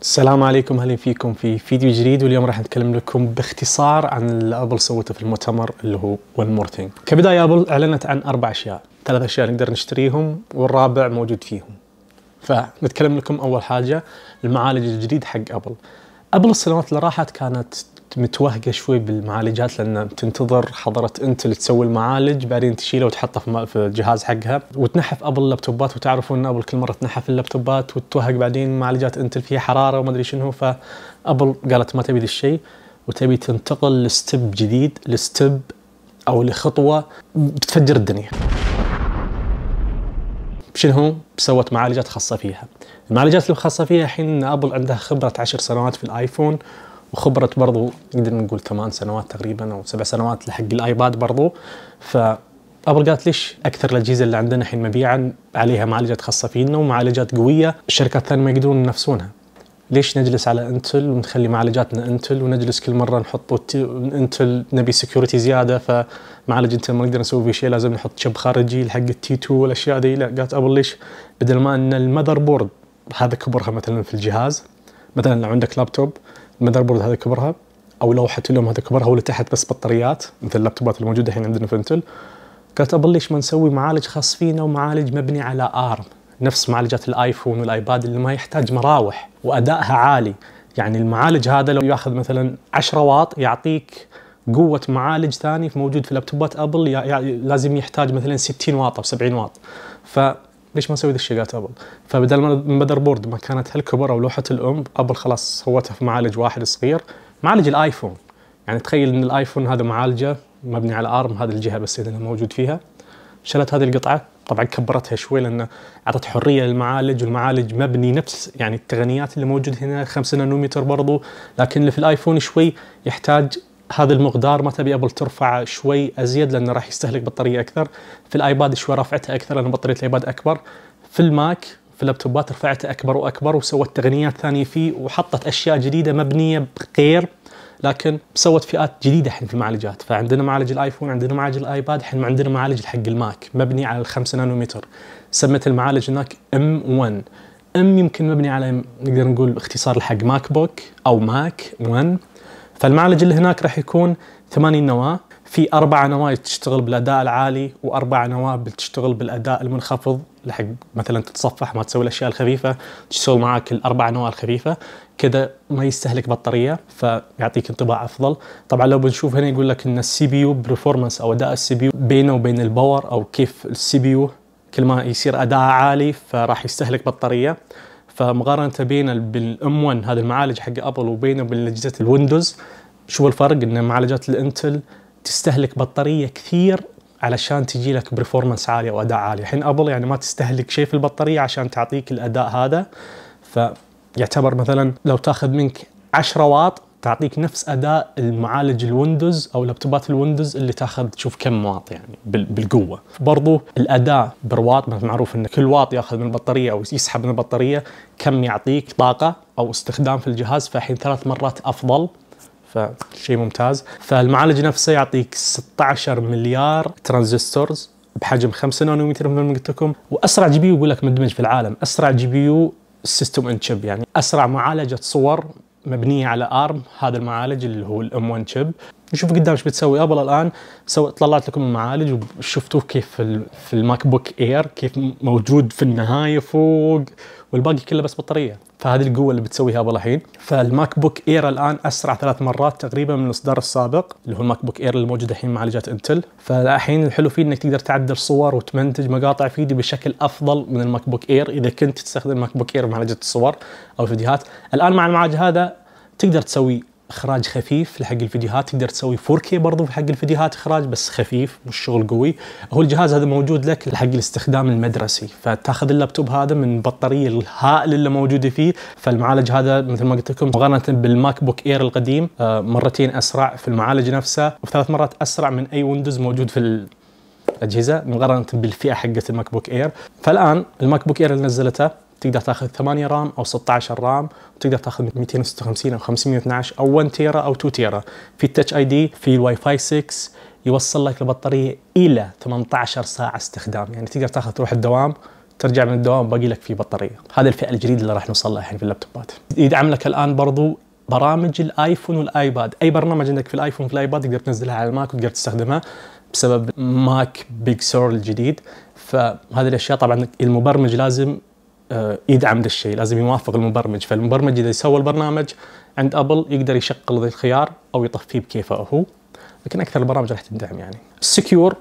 السلام عليكم اهلا فيكم في فيديو جديد واليوم راح نتكلم لكم باختصار عن اللي ابل سوته في المؤتمر اللي هو ون مور ثينج. كبدايه ابل اعلنت عن اربع اشياء، ثلاث اشياء نقدر نشتريهم والرابع موجود فيهم. فنتكلم لكم اول حاجه المعالج الجديد حق ابل. ابل السنوات اللي راحت كانت متوهقه شوي بالمعالجات لان تنتظر حضره انت اللي تسوي المعالج بعدين تشيله وتحطه في الجهاز حقها وتنحف ابل اللابتوبات وتعرفون ان ابل كل مره تنحف اللابتوبات وتوهق بعدين معالجات انتل فيها حراره وما ادري شنو فابل قالت ما تبي ذا الشيء وتبي تنتقل لستب جديد لستب او لخطوه بتفجر الدنيا. شنو هو؟ سوت معالجات خاصه فيها. المعالجات الخاصه فيها الحين ابل عندها خبره 10 سنوات في الايفون وخبره برضو نقدر نقول ثمان سنوات تقريبا او سبع سنوات لحق الايباد برضو ف ابل قالت ليش اكثر الاجهزه اللي عندنا الحين مبيعا عليها معالجات خاصه فينا ومعالجات قويه الشركات الثانيه ما يقدرون ينافسونها ليش نجلس على انتل ونخلي معالجاتنا انتل ونجلس كل مره نحط انتل نبي سكيورتي زياده فمعالج انتل ما نقدر نسوي فيه شيء لازم نحط شب خارجي لحق التي 2 والاشياء دي لا قالت ابل ليش بدل ما ان المذر بورد هذا كبرها مثلا في الجهاز مثلا لو عندك لابتوب المذر بورد هذا كبرها او لوحه لهم هذا كبرها واللي تحت بس بطاريات مثل اللابتوبات الموجوده الحين عندنا في انتل قالت ابل ليش ما نسوي معالج خاص فينا ومعالج مبني على ارم نفس معالجات الايفون والايباد اللي ما يحتاج مراوح وادائها عالي يعني المعالج هذا لو ياخذ مثلا 10 واط يعطيك قوة معالج ثاني موجود في لابتوبات ابل لازم يحتاج مثلا 60 واط او 70 واط ف ليش ما نسوي ذي الشيء ابل؟ فبدل ما المذر بورد ما كانت هالكبر او لوحه الام ابل خلاص سوتها في معالج واحد صغير معالج الايفون يعني تخيل ان الايفون هذا معالجه مبني على ارم هذه الجهه بس اللي موجود فيها شلت هذه القطعه طبعا كبرتها شوي لان اعطت حريه للمعالج والمعالج مبني نفس يعني التقنيات اللي موجوده هنا 5 نانومتر برضو لكن اللي في الايفون شوي يحتاج هذا المقدار ما تبي ابل ترفعه شوي ازيد لانه راح يستهلك بطاريه اكثر في الايباد شوي رفعتها اكثر لان بطاريه الايباد اكبر في الماك في اللابتوبات رفعته اكبر واكبر وسوت تقنيات ثانيه فيه وحطت اشياء جديده مبنيه بغير لكن سوت فئات جديده الحين في المعالجات فعندنا معالج الايفون عندنا معالج الايباد الحين عندنا معالج حق الماك مبني على ال 5 نانومتر سمت المعالج هناك ام 1 ام يمكن مبني على نقدر نقول اختصار لحق ماك بوك او ماك 1 فالمعالج اللي هناك راح يكون ثماني نواه في أربع نواة تشتغل بالأداء العالي وأربع نواة بتشتغل بالأداء المنخفض لحق مثلا تتصفح ما تسوي الأشياء الخفيفة تشتغل معاك الأربع نواة الخفيفة كذا ما يستهلك بطارية فيعطيك انطباع أفضل طبعا لو بنشوف هنا يقول لك أن السي بي يو برفورمانس أو أداء السي بي يو بينه وبين الباور أو كيف السي بي يو كل ما يصير أداء عالي فراح يستهلك بطارية فمقارنه بين بالام 1 هذا المعالج حق ابل وبينه وبين اجهزه الويندوز شو الفرق ان معالجات الانتل تستهلك بطاريه كثير علشان تجي لك برفورمانس عاليه واداء عالي الحين ابل يعني ما تستهلك شيء في البطاريه عشان تعطيك الاداء هذا فيعتبر مثلا لو تاخذ منك 10 واط تعطيك نفس اداء المعالج الويندوز او لابتوبات الويندوز اللي تاخذ تشوف كم واط يعني بالقوه برضو الاداء بالواط معروف ان كل واط ياخذ من البطاريه او يسحب من البطاريه كم يعطيك طاقه او استخدام في الجهاز فالحين ثلاث مرات افضل فشيء ممتاز فالمعالج نفسه يعطيك 16 مليار ترانزستورز بحجم 5 نانومتر مثل ما قلت لكم واسرع جي بي يو يقول لك مدمج في العالم اسرع جي بي يو سيستم ان تشيب يعني اسرع معالجه صور مبنيه على ارم هذا المعالج اللي هو الام 1 شيب نشوف قدام ايش بتسوي ابل الان سو... طلعت لكم المعالج وشفتوه كيف في الماك بوك اير كيف موجود في النهايه فوق والباقي كله بس بطاريه فهذه القوه اللي بتسويها ابو الحين فالماك بوك اير الان اسرع ثلاث مرات تقريبا من الاصدار السابق اللي هو الماك بوك اير الموجود الحين معالجات انتل فالحين الحلو فيه انك تقدر تعدل صور وتمنتج مقاطع فيديو بشكل افضل من الماك بوك اير اذا كنت تستخدم ماك بوك اير معالجه الصور او الفيديوهات الان مع المعالج هذا تقدر تسوي اخراج خفيف لحق الفيديوهات تقدر تسوي 4K برضو حق الفيديوهات اخراج بس خفيف مش شغل قوي هو الجهاز هذا موجود لك لحق الاستخدام المدرسي فتاخذ اللابتوب هذا من البطاريه الهائله اللي موجوده فيه فالمعالج هذا مثل ما قلت لكم مقارنه بالماك بوك اير القديم آه، مرتين اسرع في المعالج نفسه وثلاث مرات اسرع من اي ويندوز موجود في الاجهزه مقارنه بالفئه حقة الماك بوك اير فالان الماك بوك اير اللي نزلته تقدر تاخذ 8 رام او 16 رام وتقدر تاخذ 256 او 512 او 1 تيرا او 2 تيرا في التاتش اي دي في الواي فاي 6 يوصل لك البطاريه الى 18 ساعه استخدام يعني تقدر تاخذ تروح الدوام ترجع من الدوام باقي لك في بطاريه هذا الفئه الجديده اللي راح نوصل لها الحين في اللابتوبات يدعم لك الان برضو برامج الايفون والايباد اي برنامج عندك في الايفون في الايباد تقدر تنزلها على الماك وتقدر تستخدمها بسبب ماك بيج سور الجديد فهذه الاشياء طبعا المبرمج لازم آه، يدعم ذا الشيء لازم يوافق المبرمج فالمبرمج اذا سوى البرنامج عند ابل يقدر يشغل ذا الخيار او يطفيه بكيفه هو لكن اكثر البرامج راح تدعم يعني السكيور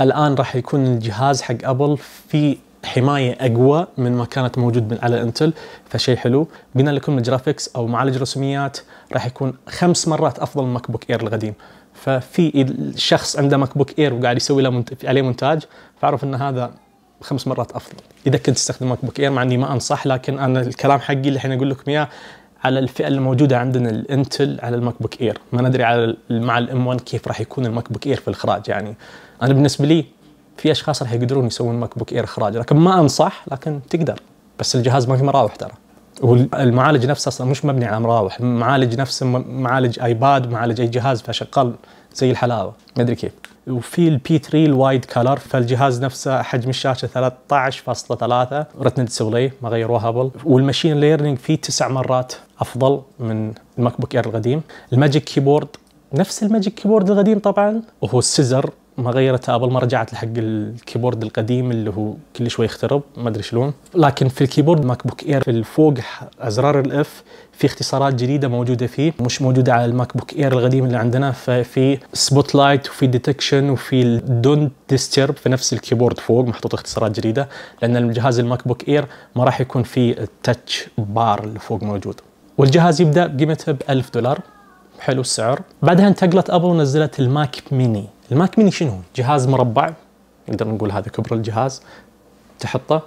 الان راح يكون الجهاز حق ابل في حمايه اقوى من ما كانت موجود من على انتل فشيء حلو بناء لكم الجرافيكس او معالج رسوميات راح يكون خمس مرات افضل من ماك بوك اير القديم ففي شخص عنده ماك بوك اير وقاعد يسوي له منت... عليه مونتاج فاعرف ان هذا خمس مرات افضل اذا كنت تستخدم ماك بوك اير مع اني ما انصح لكن انا الكلام حقي اللي الحين اقول لكم اياه على الفئه الموجوده عندنا الانتل على الماك بوك اير ما ندري على مع الام 1 كيف راح يكون الماك بوك اير في الاخراج يعني انا بالنسبه لي في اشخاص راح يقدرون يسوون ماك بوك اير اخراج لكن ما انصح لكن تقدر بس الجهاز ما في مراوح ترى والمعالج نفسه اصلا مش مبني على مراوح المعالج نفسه معالج ايباد معالج اي جهاز فشغال زي الحلاوه ما ادري كيف وفي البي 3 الوايد كلر فالجهاز نفسه حجم الشاشه 13.3 رتنا ديسبلاي ما غيروها هبل والماشين ليرنينج فيه تسع مرات افضل من الماك بوك اير القديم الماجيك كيبورد نفس الماجيك كيبورد القديم طبعا وهو السيزر ما غيرت ابل ما رجعت لحق الكيبورد القديم اللي هو كل شوي يخترب ما ادري شلون لكن في الكيبورد ماك بوك اير في الفوق ازرار الاف في اختصارات جديده موجوده فيه مش موجوده على الماك بوك اير القديم اللي عندنا ففي سبوت لايت وفي ديتكشن وفي دونت ديسترب في نفس الكيبورد فوق محطوط اختصارات جديده لان الجهاز الماك بوك اير ما راح يكون فيه التاتش بار اللي فوق موجود والجهاز يبدا بقيمته ب 1000 دولار حلو السعر بعدها انتقلت ابل ونزلت الماك ميني الماك ميني شنو؟ جهاز مربع نقدر نقول هذا كبر الجهاز تحطه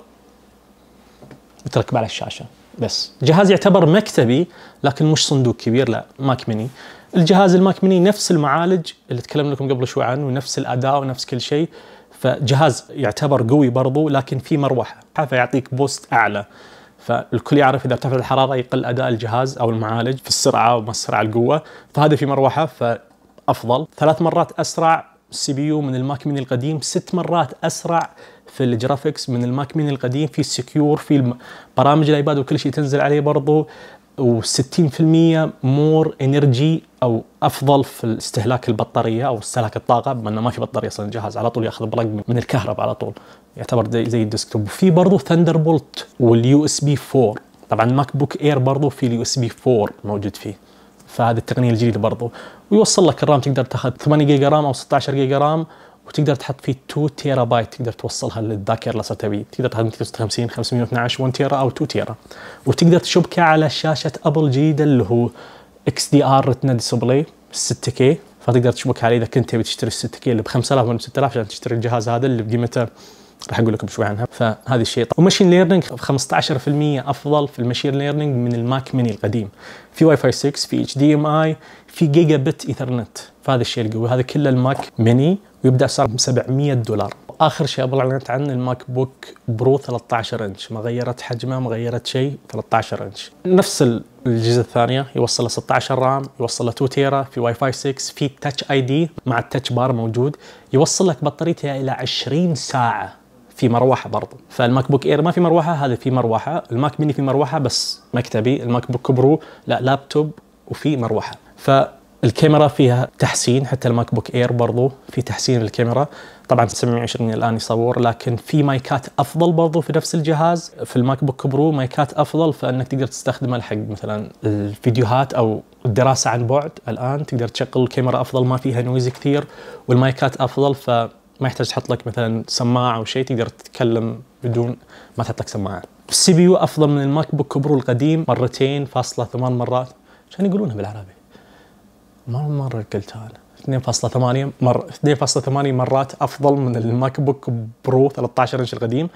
وتركبه على الشاشه بس جهاز يعتبر مكتبي لكن مش صندوق كبير لا ماك ميني الجهاز الماك ميني نفس المعالج اللي تكلمنا لكم قبل شوي عنه ونفس الاداء ونفس كل شيء فجهاز يعتبر قوي برضو لكن في مروحه فيعطيك بوست اعلى فالكل يعرف اذا ارتفعت الحراره يقل اداء الجهاز او المعالج في السرعه وما السرعه القوه فهذا في مروحه فافضل ثلاث مرات اسرع السي بي يو من الماك ميني القديم ست مرات اسرع في الجرافكس من الماك ميني القديم في السكيور في برامج الايباد وكل شيء تنزل عليه برضو و60% مور انرجي او افضل في استهلاك البطاريه او استهلاك الطاقه بما انه ما في بطاريه اصلا الجهاز على طول ياخذ برق من الكهرباء على طول يعتبر زي, الديسكتوب وفي برضه ثندر بولت واليو اس بي 4 طبعا ماك بوك اير برضه في اليو اس بي 4 موجود فيه فهذه التقنيه الجديده برضو ويوصل لك الرام تقدر تاخذ 8 جيجا رام او 16 جيجا رام وتقدر تحط فيه 2 تيرا بايت تقدر توصلها للذاكره اللي تبي تقدر تاخذ 256 512 1 تيرا او 2 تيرا وتقدر تشبكها على شاشه ابل جديده اللي هو اكس دي ار رتنا ديسبلاي 6 كي فتقدر تشبك عليه اذا كنت تبي تشتري 6 كي اللي ب 5000 ولا 6000 عشان تشتري الجهاز هذا اللي بقيمته راح اقول لكم شوي عنها فهذه الشيء وماشين ليرنينج 15% افضل في الماشين ليرنينج من الماك ميني القديم في واي فاي 6 في اتش دي ام اي في جيجا بت ايثرنت فهذا الشيء القوي هذا كله الماك ميني ويبدا صار ب 700 دولار اخر شيء ابغى اعلنت عنه الماك بوك برو 13 انش ما غيرت حجمه ما غيرت شيء 13 انش نفس الجزء الثانيه يوصل ل 16 رام يوصل ل 2 تيرا في واي فاي 6 في تاتش اي دي مع التاتش بار موجود يوصل لك بطاريتها الى 20 ساعه في مروحه برضه فالماك بوك اير ما في مروحه هذا في مروحه الماك ميني في مروحه بس مكتبي الماك بوك برو لا لابتوب وفي مروحه فالكاميرا فيها تحسين حتى الماك بوك اير برضو في تحسين الكاميرا طبعا 720 الان يصور لكن في مايكات افضل برضو في نفس الجهاز في الماك بوك برو مايكات افضل فانك تقدر تستخدمه لحق مثلا الفيديوهات او الدراسه عن بعد الان تقدر تشغل الكاميرا افضل ما فيها نويز كثير والمايكات افضل ف ما يحتاج تحط لك مثلا سماعه او شيء تقدر تتكلم بدون ما تحط لك سماعه. السي بي يو افضل من الماك بوك برو القديم مرتين فاصلة ثمان مرات عشان يقولونها بالعربي. ما مره قلتها انا 2.8 مر 2.8 مرات افضل من الماك بوك برو 13 انش القديم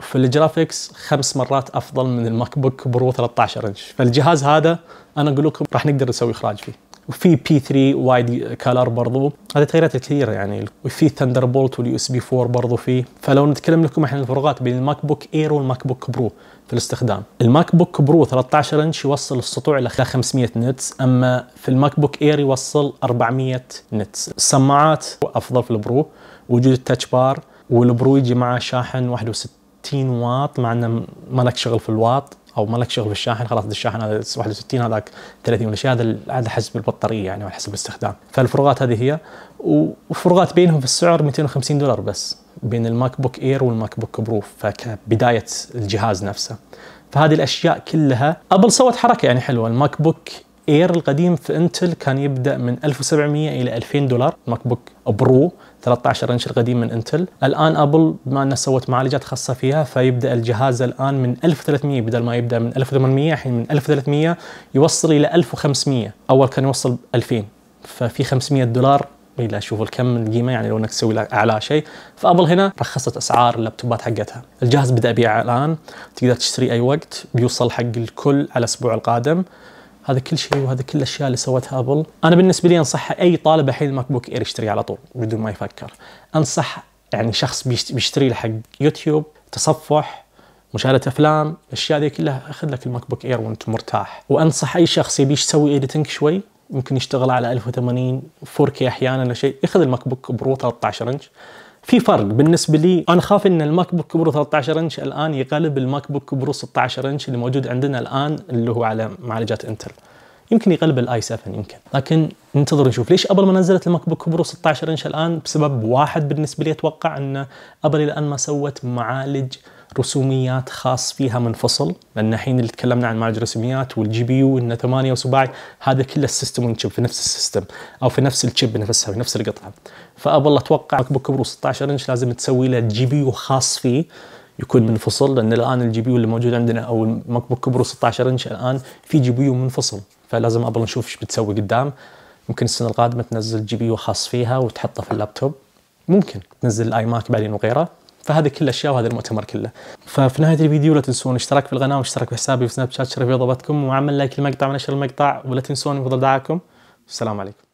في الجرافيكس خمس مرات افضل من الماك بوك برو 13 انش فالجهاز هذا انا اقول لكم راح نقدر نسوي اخراج فيه وفي بي 3 وايد كالر برضو هذه تغييرات كثيره يعني وفي ثندر بولت واليو اس بي 4 برضو فيه فلو نتكلم لكم احنا الفروقات بين الماك بوك اير والماك بوك برو في الاستخدام الماك بوك برو 13 انش يوصل السطوع الى 500 نتس اما في الماك بوك اير يوصل 400 نتس السماعات افضل في البرو وجود التاتش بار والبرو يجي معه شاحن 61 واط مع انه ما لك شغل في الواط او ما لك شغل بالشاحن خلاص الشاحن هذا 61 هذاك 30 ولا شيء هذا هذا حسب البطاريه يعني وعلى حسب الاستخدام فالفروقات هذه هي وفروقات بينهم في السعر 250 دولار بس بين الماك بوك اير والماك بوك برو فكبدايه الجهاز نفسه فهذه الاشياء كلها ابل سوت حركه يعني حلوه الماك بوك اير القديم في انتل كان يبدا من 1700 الى 2000 دولار ماك بوك برو 13 انش القديم من انتل الان ابل بما انها سوت معالجات خاصه فيها فيبدا الجهاز الان من 1300 بدل ما يبدا من 1800 الحين من 1300 يوصل الى 1500 اول كان يوصل 2000 ففي 500 دولار الى شوف الكم القيمه يعني لو انك تسوي اعلى شيء فابل هنا رخصت اسعار اللابتوبات حقتها الجهاز بدا ابيعه الان تقدر تشتري اي وقت بيوصل حق الكل على الاسبوع القادم هذا كل شيء وهذا كل الاشياء اللي سوتها ابل انا بالنسبه لي انصح اي طالب الحين الماك بوك اير يشتريه على طول بدون ما يفكر انصح يعني شخص بيشتري له حق يوتيوب تصفح مشاهده افلام الاشياء ذي كلها اخذ لك الماك بوك اير وانت مرتاح وانصح اي شخص يبي يسوي ايديتنج شوي ممكن يشتغل على 1080 4K احيانا شيء ياخذ الماك بوك برو 13 انش في فرق بالنسبه لي انا خاف ان الماك بوك برو 13 انش الان يقلب الماك بوك برو 16 انش اللي موجود عندنا الان اللي هو على معالجات انتل يمكن يقلب الاي 7 يمكن لكن ننتظر نشوف ليش ابل ما نزلت الماك بوك برو 16 انش الان بسبب واحد بالنسبه لي اتوقع ان ابل الان ما سوت معالج رسوميات خاص فيها منفصل لان الحين اللي تكلمنا عن معالج الرسوميات والجي بي يو انه 8 وسباعي هذا كله السيستم والشيب في نفس السيستم او في نفس الشيب نفسها في نفس القطعه فابل اتوقع ماك بوك برو 16 انش لازم تسوي له جي بي يو خاص فيه يكون منفصل لان الان الجي بي يو اللي موجود عندنا او الماك بوك برو 16 انش الان في جي بي يو منفصل فلازم ابل نشوف ايش بتسوي قدام ممكن السنه القادمه تنزل جي بي يو خاص فيها وتحطه في اللابتوب ممكن تنزل الاي ماك بعدين وغيره فهذه كل الاشياء وهذا المؤتمر كله ففي نهايه الفيديو لا تنسون الاشتراك في القناه والاشتراك في حسابي في سناب شات شرف رياضتكم وعمل لايك للمقطع ونشر المقطع ولا تنسون بفضل دعاكم السلام عليكم